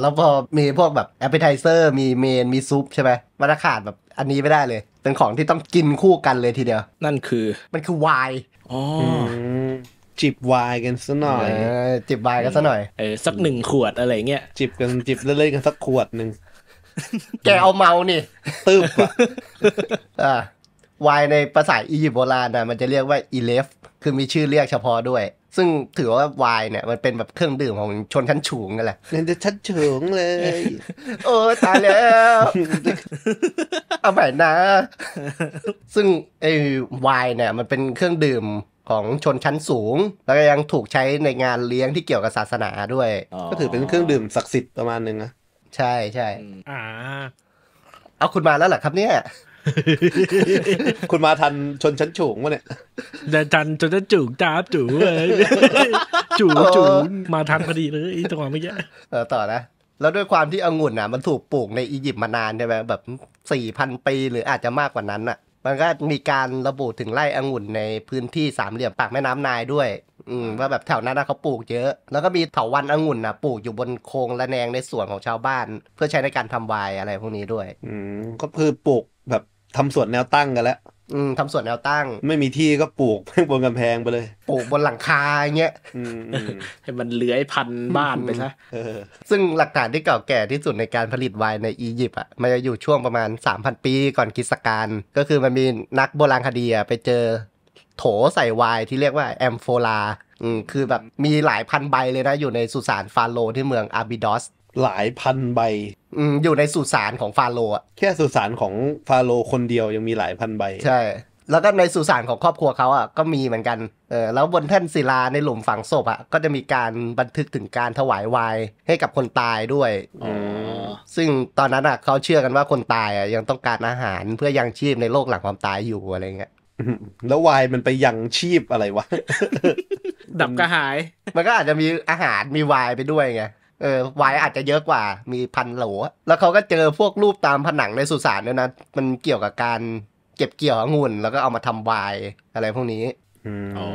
แล้วพอมีพวกแบบแอปเปอร์ไทเซอร์มีเมนมีซุปใช่ไหมมันขาดแบบอันนี้ไม่ได้เลยเป็นของที่ต้องกินคู่กันเลยทีเดียว นั่นคือ มันคือไวน์อ๋อจิบไวน์กันสักหน่อยจิบไวน์กันสักหน่อยเออสักหนึ่งขวดอะไรเงี้ย จิบกันจิบเล่นๆกันสักขวดหนึ่ง แกเอาเมานี่ตืบอ่ะวายในภาษาอียิปต์โบราณนะมันจะเรียกว่าอีเลฟคือมีชื่อเรียกเฉพาะด้วยซึ่งถือว่าวายเนี่ยมันเป็นแบบเครื่องดื่มของชนชั้นฉูงกันแหละเนชั้นฉูงเลย โอ้ตายแล้ว เอาใหม่นะ ซึ่งไอ้วายเนี่ยมันเป็นเครื่องดื่มของชนชั้นสูง แล้วก็ยังถูกใช้ในงานเลี้ยงที่เกี่ยวกับศาสนาด้วยก็ถือเป็นเครื่องดื่มศักดิ์สิทธิ์ประมาณนึงนะใช่ใช่อ่าเอาคุณมาแล้วเหรอครับเนี่ยคุณมาทันชนชั้นฉูงวะเนี่ยทันชนชั้นฉูงจ้าจูเลยจูจูมาทันพอดีเลยตัวไม่เยอะเออต่อนะ แล้วด้วยความที่องุ่นอ่ะมันถูกปลูกในอียิปต์มานานใช่ไหมแบบสี่พันปีหรืออาจจะมากกว่านั้นอ่ะ มันก็มีการระบุถึงไร่องุ่นในพื้นที่สามเหลี่ยมปากแม่น้ำนายด้วย อืมว่าแบบแถวนั้นเขาปลูกเยอะ แล้วก็มีเถาวันองุ่นอ่ะปลูกอยู่บนโครงระแนงในสวนของชาวบ้าน เพื่อใช้ในการทำไวน์อะไรพวกนี้ด้วยอืมก็คือปลูกแบบทำสวนแนวตั้งกันแล้ว อืม ทำสวนแนวตั้ง ไม่มีที่ก็ปลูกบนกำแพงไปเลย ปลูกบนหลังคาอย่างเงี้ยให้มันเลื้อยพันบ้านไปซะซึ่งหลักฐานที่เก่าแก่ที่สุดในการผลิตไวน์ในอียิปต์อ่ะ มันจะอยู่ช่วงประมาณ 3,000 ปีก่อนคริสต์กาลก็คือมันมีนักโบราณคดีไปเจอโถใส่ไวน์ที่เรียกว่าแอมโฟลาอืม คือแบบมีหลายพันใบเลยนะ อยู่ในสุสานฟาโรที่เมืองอาบิดอสหลายพันใบอือยู่ในสุสานของฟาโรห์อะแค่สุสานของฟาโรห์คนเดียวยังมีหลายพันใบ ใช่ แล้วก็ในสุสานของครอบครัวเขาอ่ะก็มีเหมือนกันเออแล้วบนแท่นศิลาในหลุมฝังศพอ่ะก็จะมีการบันทึกถึงการถวายวายให้กับคนตายด้วยอ๋อซึ่งตอนนั้นอ่ะเขาเชื่อกันว่าคนตายอ่ะยังต้องการอาหารเพื่อยังชีพในโลกหลังความตายอยู่อะไรเงี้ยแล้ววายมันไปยังชีพอะไรวะดับกระหาย มันก็อาจจะมีอาหารมีวายไปด้วยไงเออวายอาจจะเยอะกว่ามีพันโหลแล้วเขาก็เจอพวกรูปตามผนังในสุสานด้วยนะ มันเกี่ยวกับการเก็บเกี่ยวองุ่น แล้วก็เอามาทำวาย อะไรพวกนี้อ๋อ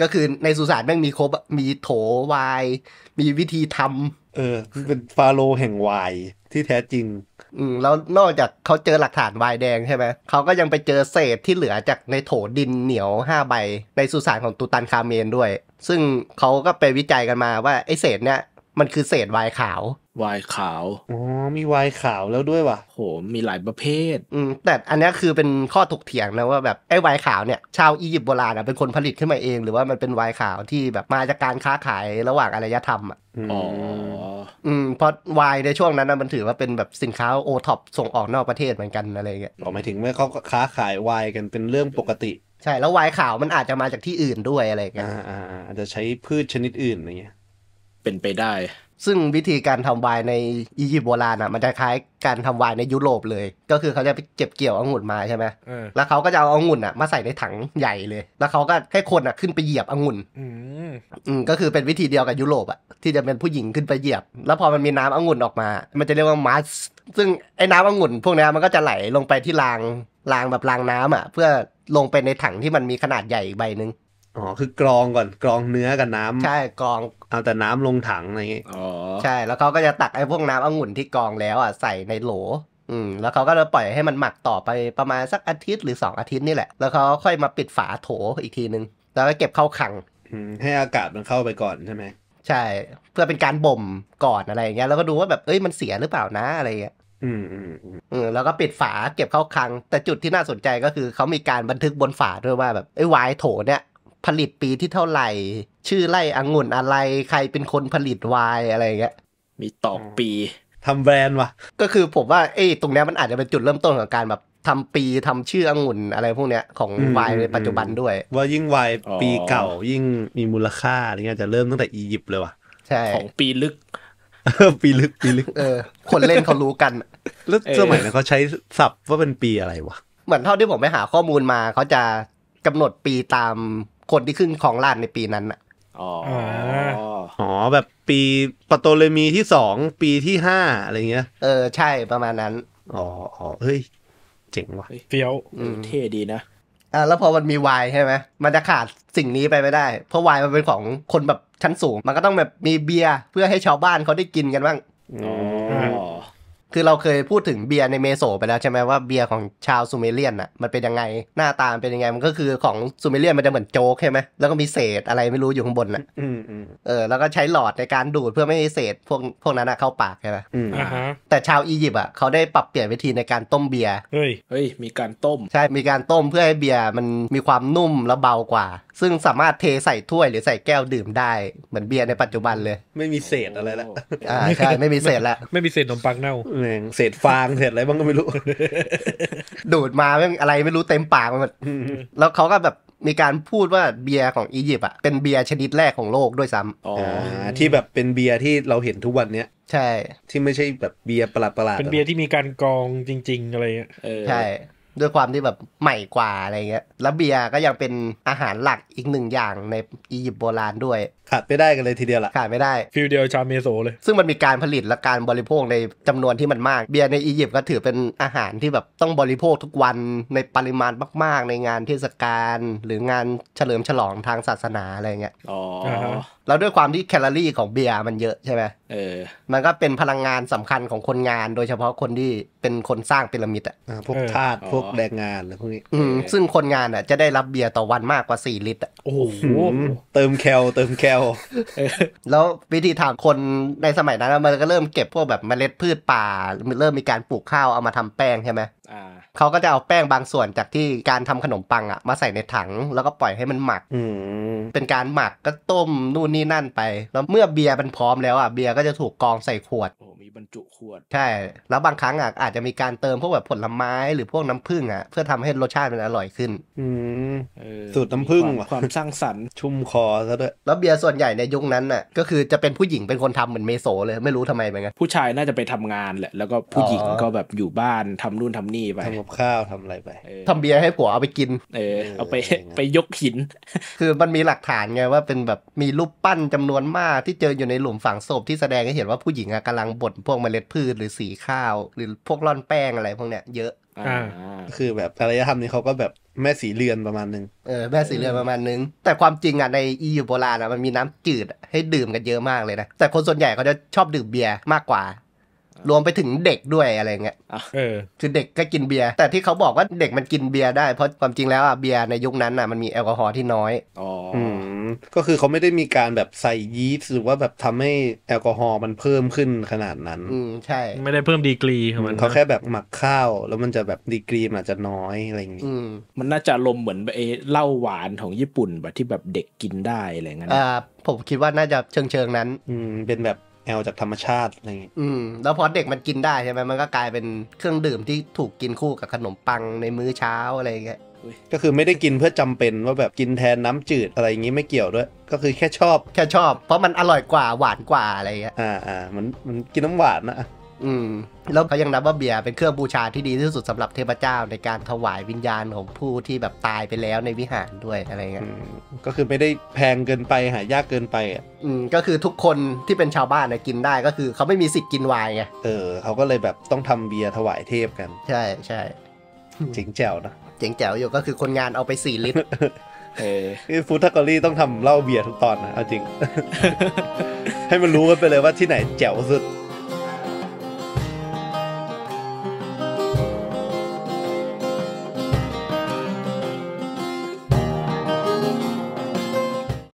ก็คือในสุสานแม่งมีครบมีโถวาย มีวิธีทำเออเป็นฟาโรแห่งวาย ที่แท้จริง อืม แล้วนอกจากเขาเจอหลักฐานวายแดงใช่ไหมเขาก็ยังไปเจอเศษที่เหลือจากในโถดินเหนียวห้าใบในสุสานของตูตันคาเมนด้วย ซึ่งเขาก็ไปวิจัยกันมาว่าไอเศษเนี้ยมันคือเศษวายขาววายขาว อ๋อ มีวายขาวแล้วด้วยวะโห มีหลายประเภท อืม แต่อันนี้คือเป็นข้อถกเถียงนะว่าแบบไอ้วายขาวเนี่ยชาวอียิปต์โบราณเป็นคนผลิตขึ้นมาเอง หรือว่ามันเป็นวายขาวที่แบบมาจากการค้าขายระหว่างอารยธรรมอ่ะ อ๋อ อืมเพราะวายในช่วงนั้นมันถือว่าเป็นแบบสินค้าโอท็อปส่งออกนอกประเทศเหมือนกันอะไรเงี้ยหมายถึงว่าเขาค้าขายวายกันเป็นเรื่องปกติ ใช่ แล้ววายขาวมันอาจจะมาจากที่อื่นด้วยอะไรเงี้ย อ่าอาจจะใช้พืชชนิดอื่นอะไรเงี้ยเป็นไปได้ ซึ่งวิธีการทำไวน์ในอียิปต์โบราณอ่ะ มันจะคล้ายการทำไวน์ในยุโรปเลย ก็คือเขาจะไปเก็บเกี่ยวองุ่นมาใช่ไหมแล้วเขาก็จะเอาองุ่นอ่ะมาใส่ในถังใหญ่เลย แล้วเขาก็ให้คนอ่ะขึ้นไปเหยียบองุ่นอืมก็คือเป็นวิธีเดียวกับยุโรปอ่ะที่จะเป็นผู้หญิงขึ้นไปเหยียบ แล้วพอมันมีน้ำองุ่นออกมา มันจะเรียกว่ามาสซึ่งไอ้น้ำองุ่น พวกนี้มันก็จะไหลลงไปที่ราง รางแบบรางน้ำอ่ะ เพื่อลงไปในถังที่มันมีขนาดใหญ่ใบหนึ่งอ๋อ คือกรองก่อน กรองเนื้อกับน้ำใช่กรองเอาแต่น้ำลงถังอะไรอย่างงี้ใช่ แล้วเขาก็จะตักไอ้พวกน้ำองุ่นที่กองแล้วอ่ะใส่ในโหล อืม แล้วเขาก็จะปล่อยให้มันหมักต่อไปประมาณสักอาทิตย์หรือ2อาทิตย์นี่แหละ แล้วเขาค่อยมาปิดฝาโถอีกทีนึงแล้วก็เก็บเข้าขังให้อากาศมันเข้าไปก่อนใช่ไหม ใช่ เพื่อเป็นการบ่มก่อนอะไรอย่างเงี้ย แล้วก็ดูว่าแบบเอ้ยมันเสียหรือเปล่านะอะไรอย่างเงี้ย อืม อืมอืมแล้วก็ปิดฝาเก็บเข้าคลัง แต่จุดที่น่าสนใจก็คือเขามีการบันทึกบนฝาด้วยว่าแบบไอ้วายโถเนี่ยผลิตปีที่เท่าไหร่ ชื่อไล่องุ่นอะไรใครเป็นคนผลิตวายอะไรเงี้ยมีตอกปีทำแบรนด์วะก็คือผมว่าเอ้ตรงนี้มันอาจจะเป็นจุดเริ่มต้นของการแบบทำปีทำชื่อองุ่นอะไรพวกเนี้ยของวายในปัจจุบันด้วย ว่ายิ่งวายปีเก่ายิ่งมีมูลค่าอะไรเงี้ยจะเริ่มตั้งแต่อียิปต์เลยว่ะใช่ของปีลึกปีลึกปีลึกเออ คนเล่นเขารู้กันแล้วสมัยนั้นเขาใช้ศัพท์ว่าเป็นปีอะไรวะเหมือนเท่าที่ผมไปหาข้อมูลมา เขาจะกำหนดปีตามคนที่ขึ้นของราชในปีนั้นอะอ๋อ อ๋อ แบบปีปโตเลมีที่สองปีที่ห้าอะไรเงี้ย เออ ใช่ประมาณนั้น อ๋ออ๋อเฮ้ยเจ๋งว่ะเฟี้ยว เท่ดีนะ อ่าแล้วพอมันมีวายใช่ไหมมันจะขาดสิ่งนี้ไปไม่ได้ เพราะวายมันเป็นของคนแบบชั้นสูง มันก็ต้องแบบมีเบียร์เพื่อให้ชาวบ้านเขาได้กินกันบ้างอ๋อคือเราเคยพูดถึงเบียร์ในเมโสไปแล้วใช่ไหมว่าเบียร์ของชาวซูเมเรียนอ่ะมันเป็นยังไงหน้าตาเป็นยังไงมันก็คือของซูเมเรียนมันจะเหมือนโจ๊กใช่ไหมแล้วก็มีเศษอะไรไม่รู้อยู่ข้างบนอ่ะเออแล้วก็ใช้หลอดในการดูดเพื่อไม่ให้เศษพวกพวกนั้นเข้าปากใช่ไหมอแต่ชาวอียิปต์อ่ะเขาได้ปรับเปลี่ยนวิธีในการต้มเบียร์เฮ้ยเฮ้ยมีการต้มใช่มีการต้มเพื่อให้เบียร์มันมีความนุ่มและเบากว่า ซึ่งสามารถเทใส่ถ้วยหรือใส่แก้วดื่มได้เหมือนเบียร์ในปัจจุบันเลย ไม่มีเศษอะไรลวอ่าใช่ไม่มีเศษลวไม่มีเศษนมปังเน่าแม่งเศษฟางเศษอะไรบ้างก็ไม่รู้ ดูดมาแม่งอะไรไม่รู้เต็มปากมันแล้วเขาก็แบบมีการพูดว่าเบียร์ของอียิปต์อ่ะ เป็นเบียร์ชนิดแรกของโลกด้วยซ้ำอ๋อที่แบบเป็นเบียร์ที่เราเห็นทุกวันเนี้ย ใช่ ที่ไม่ใช่แบบเบียร์ประหลาดๆเป็นเบียร์ที่มีการกรองจริงๆอะไรเงี้ยใช่ด้วยความที่แบบใหม่กว่าอะไรเงี้ยแล้วเบียร์ก็ยังเป็นอาหารหลักอีกหนึ่งอย่างในอียิปต์โบราณด้วยขาดไม่ได้กันเลยทีเดียวละขาดไม่ได้ฟิลเดียวชาเมโซเลย ซึ่งมันมีการผลิตและการบริโภคในจำนวนที่มันมาก เบียร์ในอียิปต์ก็ถือเป็นอาหารที่แบบต้องบริโภคทุกวันในปริมาณมากๆ ในงานเทศกาลหรืองานเฉลิมฉลองทางศาสนาอะไรเงี้ย อ๋อแล้วด้วยความที่แคลอรี่ของเบียร์มันเยอะใช่ไหมเออ มันก็เป็นพลังงานสำคัญของคนงานโดยเฉพาะคนที่เป็นคนสร้างพีระมิดอ่ะพวกทาสพวกแรงงานอะไรพวกนี้ ซึ่งคนงานอ่ะจะได้รับเบียร์ต่อวันมากกว่า 4 ลิตรอ่ะ โอ้โห เติมแคลเติมแคลแล้ววิธีทำคนในสมัยนั้น มันก็เริ่มเก็บพวกแบบเมล็ดพืชป่า เริ่มมีการปลูกข้าวเอามาทำแป้งใช่ไหมอ่าเขาก็จะเอาแป้งบางส่วนจากที่การทำขนมปังอะมาใส่ในถังแล้วก็ปล่อยให้มันหมัก เป็นการหมักก็ต้มนู่นนี่นั่นไป แล้วเมื่อเบียร์มันพร้อมแล้วอะเบียร์ก็จะถูกกองใส่ขวดบรรจุขวดใช่ แล้วบางครั้งอ่ะอาจจะมีการเติมพวกแบบผลไม้ หรือพวกน้ำผึ้งอ่ะ เพื่อทำให้รสชาติมันอร่อยขึ้น อืมสูตรน้ำผึ้งความสร้างสรรค์ ชุ่มคอซะด้วยแล้วเบียร์ส่วนใหญ่ในยุคนั้นอ่ะ ก็คือจะเป็นผู้หญิงเป็นคนทำเหมือนเมโซเลยไม่รู้ทำไมเหมือนกันผู้ชายน่าจะไปทำงานแหละ แล้วก็ผู้หญิงก็แบบอยู่บ้านทำนู่นทำนี่ไปทำกับข้าวทำอะไรไปทำเบียร์ให้ผัวเอาไปกิน เออเอาไปไปยกหิน คือมันมีหลักฐานไงว่า เป็นแบบมีรูปปั้นจำนวนมากที่เจออยู่ในหลุมฝังศพที่แสดงให้เห็นว่าผู้หญิงกำลังบดพวกเมล็ดพืชหรือสีข้าวหรือพวกร่อนแป้งอะไรพวกเนี้ยเยอะอคือแบบอารยธรรมนี้เขาก็แบบแม่สีเรือนประมาณนึงเออแม่สีเรือนประมาณนึง แต่ความจริงอ่ะ ในอียิปต์โบราณอ่ะมันมีน้ำจืดให้ดื่มกันเยอะมากเลยนะ แต่คนส่วนใหญ่เขาจะชอบดื่มเบียร์มากกว่ารวมไปถึงเด็กด้วยอะไรเงี้ยคือเด็กก็กินเบียร์แต่ที่เขาบอกว่าเด็กมันกินเบียร์ได้เพราะความจริงแล้วอ่ะเบียร์ในยุคนั้นอ่ะมันมีแอลกอฮอล์ที่น้อยอ๋อก็คือเขาไม่ได้มีการแบบใส่ยีสต์หรือว่าแบบทำให้แอลกอฮอล์มันเพิ่มขึ้นขนาดนั้นอืมใช่ ไม่ได้เพิ่มดีกรีของมันเขาแค่แบบหมักข้าวแล้วมันจะแบบดีกรีมันอาจจะน้อยอะไรอย่างงี้มันน่าจะลมเหมือนไอ้เหล้าหวานของญี่ปุ่นแบบที่แบบเด็กกินได้อะไรเงี้ยอ่าผมคิดว่าน่าจะเชิงเชิงนั้นอืมเป็นแบบแอลจากธรรมชาติอะไรอย่างงี้อืม แล้วพอเด็กมันกินได้ใช่ไหมมันก็กลายเป็นเครื่องดื่มที่ถูกกินคู่กับขนมปังในมื้อเช้าอะไรอย่างเงี้ย ก็คือไม่ได้กินเพื่อจำเป็นว่าแบบกินแทนน้ำจืดอะไรอย่างงี้ไม่เกี่ยวด้วย ก็คือแค่ชอบ แค่ชอบ เพราะมันอร่อยกว่าหวานกว่าอะไรอย่างเงี้ย อ่าอ่ามันมันกินน้ำหวานนะอืม แล้วเขายังนับว่าเบียร์เป็นเครื่องบูชาที่ดีที่สุดสำหรับเทพเจ้าในการถวายวิญญาณของผู้ที่แบบตายไปแล้วในวิหารด้วยอะไรเงี้ยก็คือไม่ได้แพงเกินไปหายากเกินไปอ่ะืม ก็คือทุกคนที่เป็นชาวบ้านนะกินได้ก็คือเขาไม่มีสิทธิ์กินไวน์ไง เออ เขาก็เลยแบบต้องทำเบียร์ถวายเทพกัน ใช่ใช่เจ๋งแจ๋วนะ เจ๋งแจ๋วอยู่ก็คือคนงานเอาไปสี่ลิตรเออฟูทักกอรี่ต้องทำเหล้าเบียร์ทุกตอนนะเอาจริง ให้มันรู้กันไปเลยว่าที่ไหนแจ๋วสุด